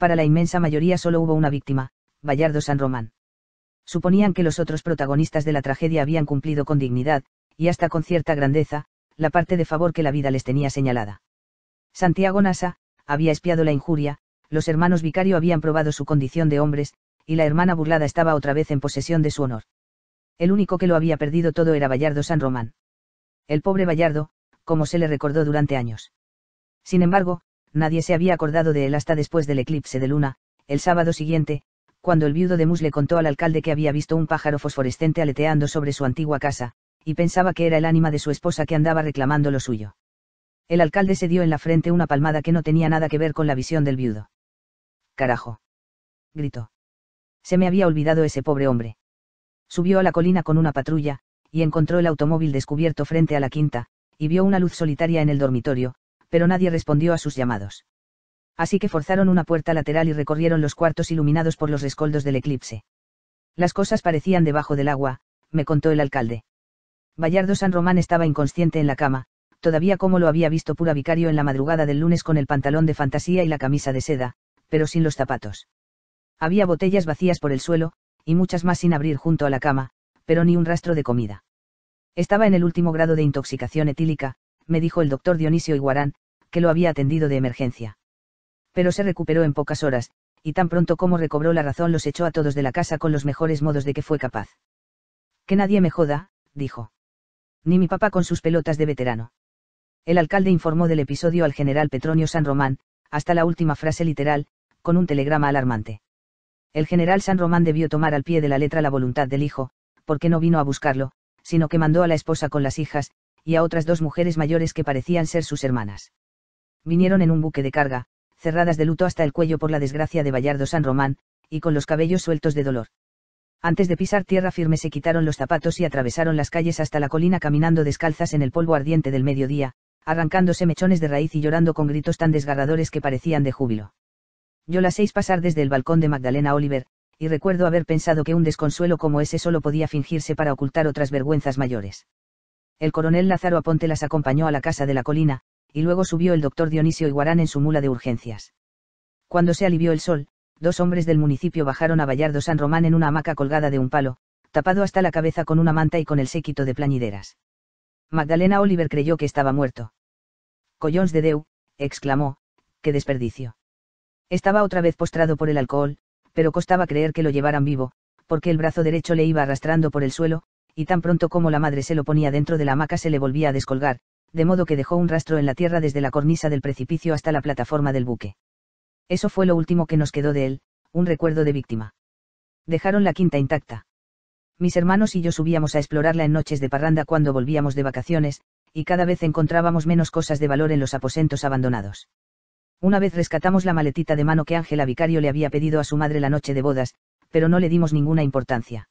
para la inmensa mayoría solo hubo una víctima, Bayardo San Román. Suponían que los otros protagonistas de la tragedia habían cumplido con dignidad, y hasta con cierta grandeza, la parte de favor que la vida les tenía señalada. Santiago Nasa, había espiado la injuria, los hermanos vicario habían probado su condición de hombres, y la hermana burlada estaba otra vez en posesión de su honor. El único que lo había perdido todo era Bayardo San Román. El pobre Bayardo, como se le recordó durante años. Sin embargo, nadie se había acordado de él hasta después del eclipse de luna, el sábado siguiente, cuando el viudo de Mus le contó al alcalde que había visto un pájaro fosforescente aleteando sobre su antigua casa, y pensaba que era el ánima de su esposa que andaba reclamando lo suyo. El alcalde se dio en la frente una palmada que no tenía nada que ver con la visión del viudo. Carajo. gritó. Se me había olvidado ese pobre hombre. Subió a la colina con una patrulla, y encontró el automóvil descubierto frente a la quinta, y vio una luz solitaria en el dormitorio, pero nadie respondió a sus llamados. Así que forzaron una puerta lateral y recorrieron los cuartos iluminados por los rescoldos del eclipse. Las cosas parecían debajo del agua, me contó el alcalde. Vallardo San Román estaba inconsciente en la cama, todavía como lo había visto pura vicario en la madrugada del lunes con el pantalón de fantasía y la camisa de seda, pero sin los zapatos. Había botellas vacías por el suelo, y muchas más sin abrir junto a la cama, pero ni un rastro de comida. Estaba en el último grado de intoxicación etílica, me dijo el doctor Dionisio Iguarán, que lo había atendido de emergencia. Pero se recuperó en pocas horas, y tan pronto como recobró la razón los echó a todos de la casa con los mejores modos de que fue capaz. Que nadie me joda, dijo. Ni mi papá con sus pelotas de veterano. El alcalde informó del episodio al general Petronio San Román, hasta la última frase literal, con un telegrama alarmante. El general San Román debió tomar al pie de la letra la voluntad del hijo, porque no vino a buscarlo, sino que mandó a la esposa con las hijas, y a otras dos mujeres mayores que parecían ser sus hermanas vinieron en un buque de carga, cerradas de luto hasta el cuello por la desgracia de Bayardo San Román, y con los cabellos sueltos de dolor. Antes de pisar tierra firme se quitaron los zapatos y atravesaron las calles hasta la colina caminando descalzas en el polvo ardiente del mediodía, arrancándose mechones de raíz y llorando con gritos tan desgarradores que parecían de júbilo. Yo las seis pasar desde el balcón de Magdalena Oliver, y recuerdo haber pensado que un desconsuelo como ese solo podía fingirse para ocultar otras vergüenzas mayores. El coronel Lázaro Aponte las acompañó a la casa de la colina, y luego subió el doctor Dionisio Iguarán en su mula de urgencias. Cuando se alivió el sol, dos hombres del municipio bajaron a Vallardo San Román en una hamaca colgada de un palo, tapado hasta la cabeza con una manta y con el séquito de plañideras. Magdalena Oliver creyó que estaba muerto. Collons de Deu, exclamó, qué desperdicio. Estaba otra vez postrado por el alcohol, pero costaba creer que lo llevaran vivo, porque el brazo derecho le iba arrastrando por el suelo, y tan pronto como la madre se lo ponía dentro de la hamaca se le volvía a descolgar, de modo que dejó un rastro en la tierra desde la cornisa del precipicio hasta la plataforma del buque. Eso fue lo último que nos quedó de él, un recuerdo de víctima. Dejaron la quinta intacta. Mis hermanos y yo subíamos a explorarla en noches de parranda cuando volvíamos de vacaciones, y cada vez encontrábamos menos cosas de valor en los aposentos abandonados. Una vez rescatamos la maletita de mano que Ángela Vicario le había pedido a su madre la noche de bodas, pero no le dimos ninguna importancia.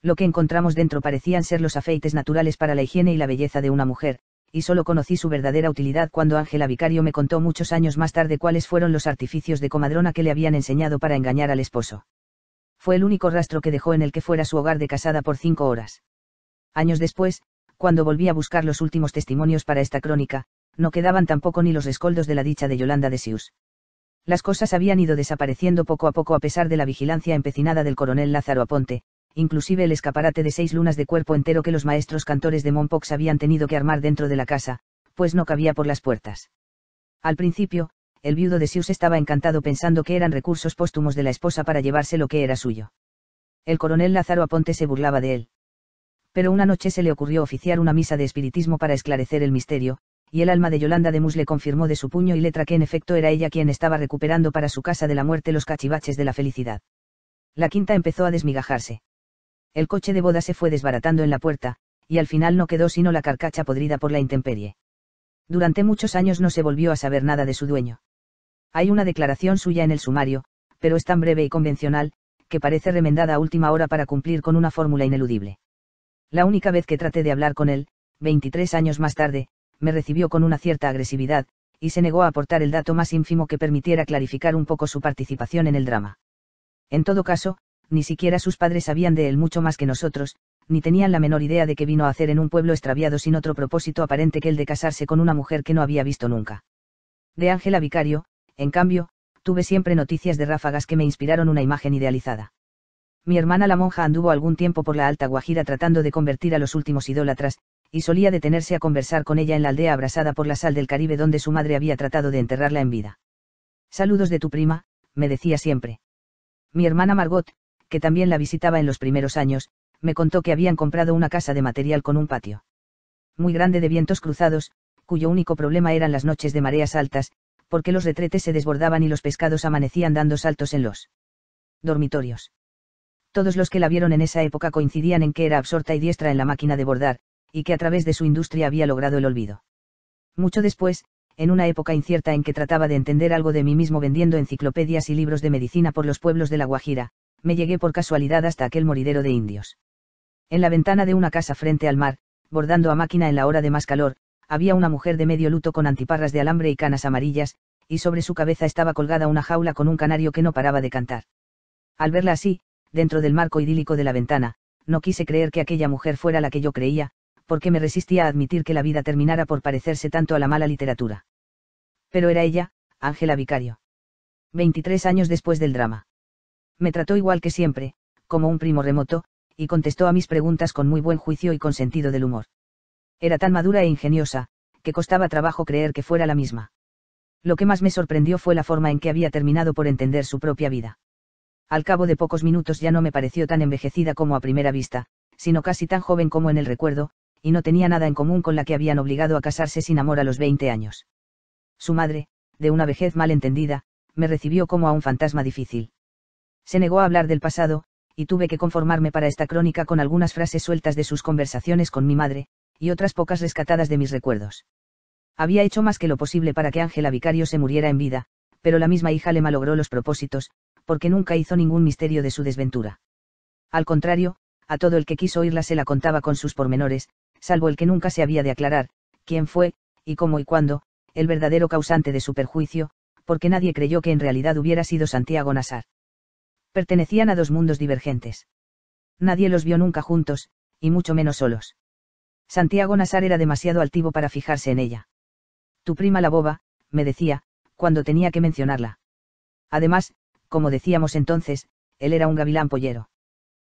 Lo que encontramos dentro parecían ser los afeites naturales para la higiene y la belleza de una mujer, y solo conocí su verdadera utilidad cuando Ángela Vicario me contó muchos años más tarde cuáles fueron los artificios de comadrona que le habían enseñado para engañar al esposo. Fue el único rastro que dejó en el que fuera su hogar de casada por cinco horas. Años después, cuando volví a buscar los últimos testimonios para esta crónica, no quedaban tampoco ni los escoldos de la dicha de Yolanda de Sius. Las cosas habían ido desapareciendo poco a poco a pesar de la vigilancia empecinada del coronel Lázaro Aponte, inclusive el escaparate de seis lunas de cuerpo entero que los maestros cantores de Monpox habían tenido que armar dentro de la casa, pues no cabía por las puertas. Al principio, el viudo de Sius estaba encantado pensando que eran recursos póstumos de la esposa para llevarse lo que era suyo. El coronel Lázaro Aponte se burlaba de él. Pero una noche se le ocurrió oficiar una misa de espiritismo para esclarecer el misterio, y el alma de Yolanda de Mus le confirmó de su puño y letra que en efecto era ella quien estaba recuperando para su casa de la muerte los cachivaches de la felicidad. La quinta empezó a desmigajarse. El coche de boda se fue desbaratando en la puerta, y al final no quedó sino la carcacha podrida por la intemperie. Durante muchos años no se volvió a saber nada de su dueño. Hay una declaración suya en el sumario, pero es tan breve y convencional, que parece remendada a última hora para cumplir con una fórmula ineludible. La única vez que traté de hablar con él, 23 años más tarde, me recibió con una cierta agresividad, y se negó a aportar el dato más ínfimo que permitiera clarificar un poco su participación en el drama. En todo caso, ni siquiera sus padres sabían de él mucho más que nosotros, ni tenían la menor idea de que vino a hacer en un pueblo extraviado sin otro propósito aparente que el de casarse con una mujer que no había visto nunca. De Ángela Vicario, en cambio, tuve siempre noticias de ráfagas que me inspiraron una imagen idealizada. Mi hermana la monja anduvo algún tiempo por la Alta Guajira tratando de convertir a los últimos idólatras, y solía detenerse a conversar con ella en la aldea abrasada por la sal del Caribe donde su madre había tratado de enterrarla en vida. Saludos de tu prima, me decía siempre. Mi hermana Margot, que también la visitaba en los primeros años, me contó que habían comprado una casa de material con un patio. Muy grande de vientos cruzados, cuyo único problema eran las noches de mareas altas, porque los retretes se desbordaban y los pescados amanecían dando saltos en los dormitorios. Todos los que la vieron en esa época coincidían en que era absorta y diestra en la máquina de bordar, y que a través de su industria había logrado el olvido. Mucho después, en una época incierta en que trataba de entender algo de mí mismo vendiendo enciclopedias y libros de medicina por los pueblos de La Guajira, me llegué por casualidad hasta aquel moridero de indios. En la ventana de una casa frente al mar, bordando a máquina en la hora de más calor, había una mujer de medio luto con antiparras de alambre y canas amarillas, y sobre su cabeza estaba colgada una jaula con un canario que no paraba de cantar. Al verla así, dentro del marco idílico de la ventana, no quise creer que aquella mujer fuera la que yo creía, porque me resistía a admitir que la vida terminara por parecerse tanto a la mala literatura. Pero era ella, Ángela Vicario. 23 años después del drama. Me trató igual que siempre, como un primo remoto, y contestó a mis preguntas con muy buen juicio y con sentido del humor. Era tan madura e ingeniosa, que costaba trabajo creer que fuera la misma. Lo que más me sorprendió fue la forma en que había terminado por entender su propia vida. Al cabo de pocos minutos ya no me pareció tan envejecida como a primera vista, sino casi tan joven como en el recuerdo, y no tenía nada en común con la que habían obligado a casarse sin amor a los 20 años. Su madre, de una vejez mal entendida, me recibió como a un fantasma difícil. Se negó a hablar del pasado, y tuve que conformarme para esta crónica con algunas frases sueltas de sus conversaciones con mi madre, y otras pocas rescatadas de mis recuerdos. Había hecho más que lo posible para que Ángela Vicario se muriera en vida, pero la misma hija le malogró los propósitos, porque nunca hizo ningún misterio de su desventura. Al contrario, a todo el que quiso oírla se la contaba con sus pormenores, salvo el que nunca se había de aclarar, quién fue, y cómo y cuándo, el verdadero causante de su perjuicio, porque nadie creyó que en realidad hubiera sido Santiago Nasar pertenecían a dos mundos divergentes. Nadie los vio nunca juntos, y mucho menos solos. Santiago Nazar era demasiado altivo para fijarse en ella. Tu prima la boba, me decía, cuando tenía que mencionarla. Además, como decíamos entonces, él era un gavilán pollero.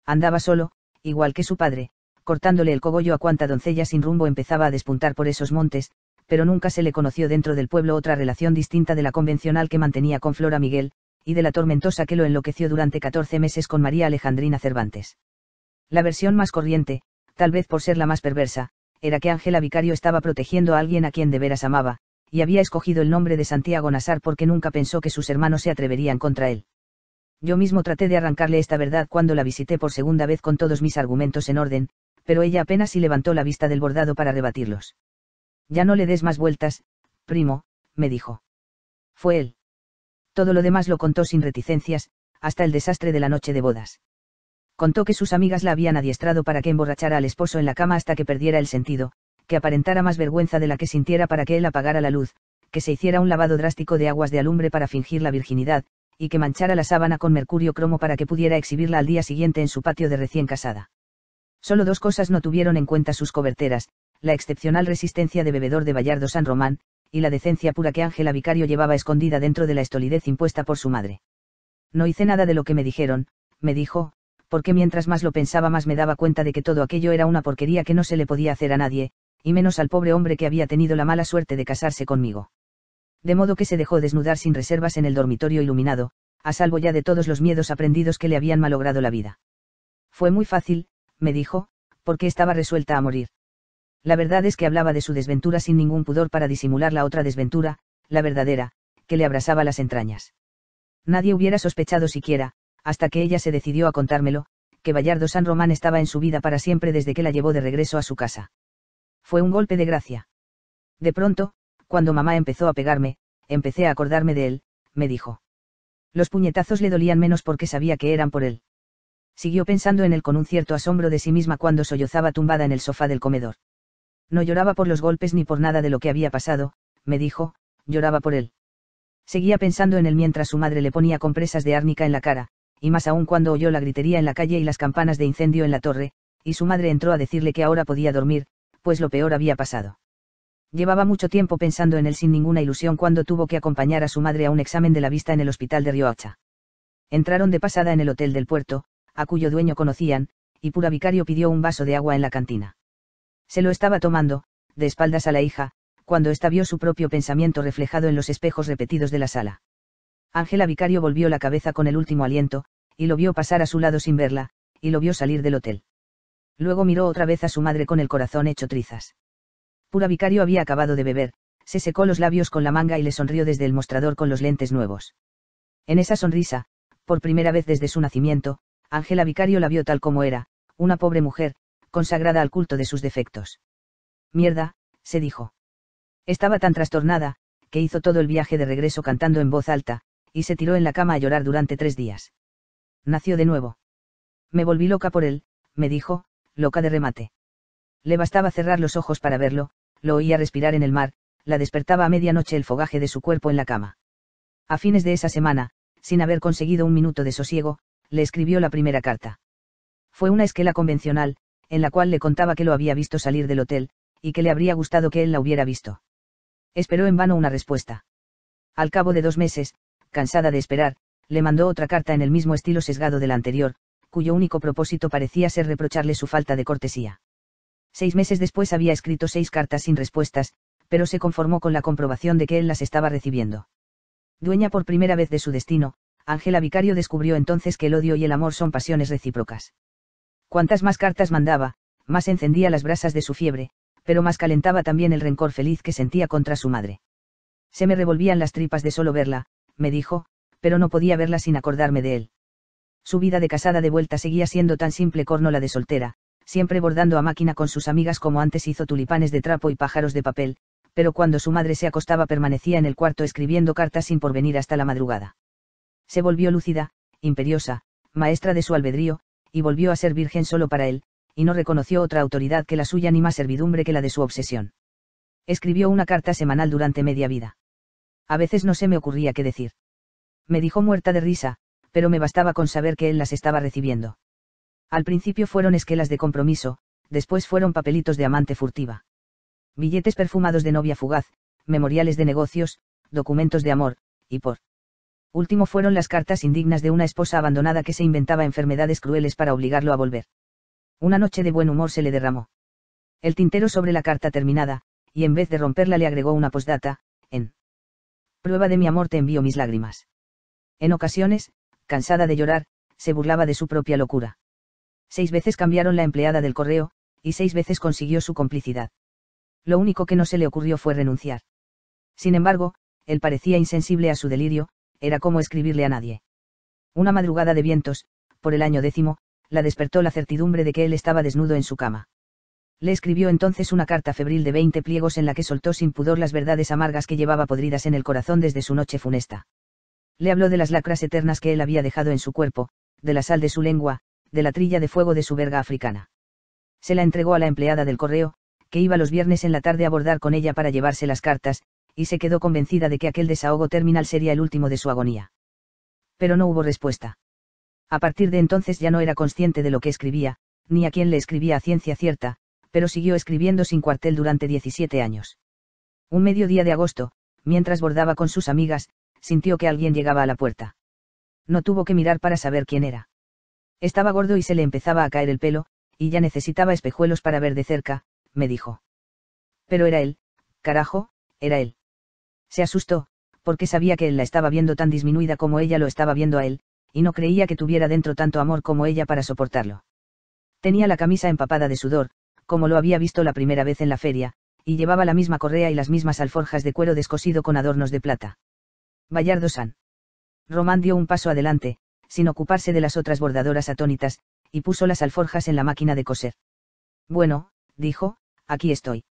Andaba solo, igual que su padre, cortándole el cogollo a cuanta doncella sin rumbo empezaba a despuntar por esos montes, pero nunca se le conoció dentro del pueblo otra relación distinta de la convencional que mantenía con Flora Miguel, y de la tormentosa que lo enloqueció durante 14 meses con María Alejandrina Cervantes. La versión más corriente, tal vez por ser la más perversa, era que Ángela Vicario estaba protegiendo a alguien a quien de veras amaba, y había escogido el nombre de Santiago Nazar porque nunca pensó que sus hermanos se atreverían contra él. Yo mismo traté de arrancarle esta verdad cuando la visité por segunda vez con todos mis argumentos en orden, pero ella apenas si levantó la vista del bordado para rebatirlos. Ya no le des más vueltas, primo, me dijo. Fue él todo lo demás lo contó sin reticencias, hasta el desastre de la noche de bodas. Contó que sus amigas la habían adiestrado para que emborrachara al esposo en la cama hasta que perdiera el sentido, que aparentara más vergüenza de la que sintiera para que él apagara la luz, que se hiciera un lavado drástico de aguas de alumbre para fingir la virginidad, y que manchara la sábana con mercurio cromo para que pudiera exhibirla al día siguiente en su patio de recién casada. Solo dos cosas no tuvieron en cuenta sus coberteras, la excepcional resistencia de bebedor de Vallardo San Román, y la decencia pura que Ángela Vicario llevaba escondida dentro de la estolidez impuesta por su madre. No hice nada de lo que me dijeron, me dijo, porque mientras más lo pensaba más me daba cuenta de que todo aquello era una porquería que no se le podía hacer a nadie, y menos al pobre hombre que había tenido la mala suerte de casarse conmigo. De modo que se dejó desnudar sin reservas en el dormitorio iluminado, a salvo ya de todos los miedos aprendidos que le habían malogrado la vida. Fue muy fácil, me dijo, porque estaba resuelta a morir. La verdad es que hablaba de su desventura sin ningún pudor para disimular la otra desventura, la verdadera, que le abrasaba las entrañas. Nadie hubiera sospechado siquiera, hasta que ella se decidió a contármelo, que Bayardo San Román estaba en su vida para siempre desde que la llevó de regreso a su casa. Fue un golpe de gracia. De pronto, cuando mamá empezó a pegarme, empecé a acordarme de él, me dijo. Los puñetazos le dolían menos porque sabía que eran por él. Siguió pensando en él con un cierto asombro de sí misma cuando sollozaba tumbada en el sofá del comedor. No lloraba por los golpes ni por nada de lo que había pasado, me dijo, lloraba por él. Seguía pensando en él mientras su madre le ponía compresas de árnica en la cara, y más aún cuando oyó la gritería en la calle y las campanas de incendio en la torre, y su madre entró a decirle que ahora podía dormir, pues lo peor había pasado. Llevaba mucho tiempo pensando en él sin ninguna ilusión cuando tuvo que acompañar a su madre a un examen de la vista en el hospital de Riohacha. Entraron de pasada en el hotel del puerto, a cuyo dueño conocían, y Pura Vicario pidió un vaso de agua en la cantina. Se lo estaba tomando, de espaldas a la hija, cuando ésta vio su propio pensamiento reflejado en los espejos repetidos de la sala. Ángela Vicario volvió la cabeza con el último aliento, y lo vio pasar a su lado sin verla, y lo vio salir del hotel. Luego miró otra vez a su madre con el corazón hecho trizas. Pura Vicario había acabado de beber, se secó los labios con la manga y le sonrió desde el mostrador con los lentes nuevos. En esa sonrisa, por primera vez desde su nacimiento, Ángela Vicario la vio tal como era, una pobre mujer, consagrada al culto de sus defectos. Mierda, se dijo. Estaba tan trastornada, que hizo todo el viaje de regreso cantando en voz alta, y se tiró en la cama a llorar durante tres días. Nació de nuevo. Me volví loca por él, me dijo, loca de remate. Le bastaba cerrar los ojos para verlo, lo oía respirar en el mar, la despertaba a medianoche el fogaje de su cuerpo en la cama. A fines de esa semana, sin haber conseguido un minuto de sosiego, le escribió la primera carta. Fue una esquela convencional, en la cual le contaba que lo había visto salir del hotel, y que le habría gustado que él la hubiera visto. Esperó en vano una respuesta. Al cabo de dos meses, cansada de esperar, le mandó otra carta en el mismo estilo sesgado de la anterior, cuyo único propósito parecía ser reprocharle su falta de cortesía. Seis meses después había escrito seis cartas sin respuestas, pero se conformó con la comprobación de que él las estaba recibiendo. Dueña por primera vez de su destino, Ángela Vicario descubrió entonces que el odio y el amor son pasiones recíprocas. Cuantas más cartas mandaba, más encendía las brasas de su fiebre, pero más calentaba también el rencor feliz que sentía contra su madre. Se me revolvían las tripas de solo verla, me dijo, pero no podía verla sin acordarme de él. Su vida de casada de vuelta seguía siendo tan simple corno la de soltera, siempre bordando a máquina con sus amigas como antes hizo tulipanes de trapo y pájaros de papel, pero cuando su madre se acostaba permanecía en el cuarto escribiendo cartas sin porvenir hasta la madrugada. Se volvió lúcida, imperiosa, maestra de su albedrío, y volvió a ser virgen solo para él, y no reconoció otra autoridad que la suya ni más servidumbre que la de su obsesión. Escribió una carta semanal durante media vida. A veces no se me ocurría qué decir. Me dijo muerta de risa, pero me bastaba con saber que él las estaba recibiendo. Al principio fueron esquelas de compromiso, después fueron papelitos de amante furtiva. Billetes perfumados de novia fugaz, memoriales de negocios, documentos de amor, y por último fueron las cartas indignas de una esposa abandonada que se inventaba enfermedades crueles para obligarlo a volver. Una noche de buen humor se le derramó. El tintero sobre la carta terminada, y en vez de romperla le agregó una postdata, en prueba de mi amor te envío mis lágrimas. En ocasiones, cansada de llorar, se burlaba de su propia locura. Seis veces cambiaron la empleada del correo, y seis veces consiguió su complicidad. Lo único que no se le ocurrió fue renunciar. Sin embargo, él parecía insensible a su delirio, era como escribirle a nadie. Una madrugada de vientos, por el año décimo, la despertó la certidumbre de que él estaba desnudo en su cama. Le escribió entonces una carta febril de veinte pliegos en la que soltó sin pudor las verdades amargas que llevaba podridas en el corazón desde su noche funesta. Le habló de las lacras eternas que él había dejado en su cuerpo, de la sal de su lengua, de la trilla de fuego de su verga africana. Se la entregó a la empleada del correo, que iba los viernes en la tarde a bordar con ella para llevarse las cartas, y se quedó convencida de que aquel desahogo terminal sería el último de su agonía. Pero no hubo respuesta. A partir de entonces ya no era consciente de lo que escribía, ni a quién le escribía a ciencia cierta, pero siguió escribiendo sin cuartel durante 17 años. Un mediodía de agosto, mientras bordaba con sus amigas, sintió que alguien llegaba a la puerta. No tuvo que mirar para saber quién era. Estaba gordo y se le empezaba a caer el pelo, y ya necesitaba espejuelos para ver de cerca, me dijo. Pero era él, carajo, era él. Se asustó, porque sabía que él la estaba viendo tan disminuida como ella lo estaba viendo a él, y no creía que tuviera dentro tanto amor como ella para soportarlo. Tenía la camisa empapada de sudor, como lo había visto la primera vez en la feria, y llevaba la misma correa y las mismas alforjas de cuero descosido con adornos de plata. Bayardo San. Román dio un paso adelante, sin ocuparse de las otras bordadoras atónitas, y puso las alforjas en la máquina de coser. Bueno, dijo, aquí estoy.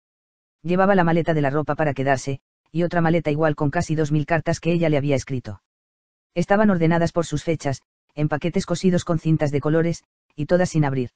Llevaba la maleta de la ropa para quedarse, y otra maleta igual con casi dos mil cartas que ella le había escrito. Estaban ordenadas por sus fechas, en paquetes cosidos con cintas de colores, y todas sin abrir.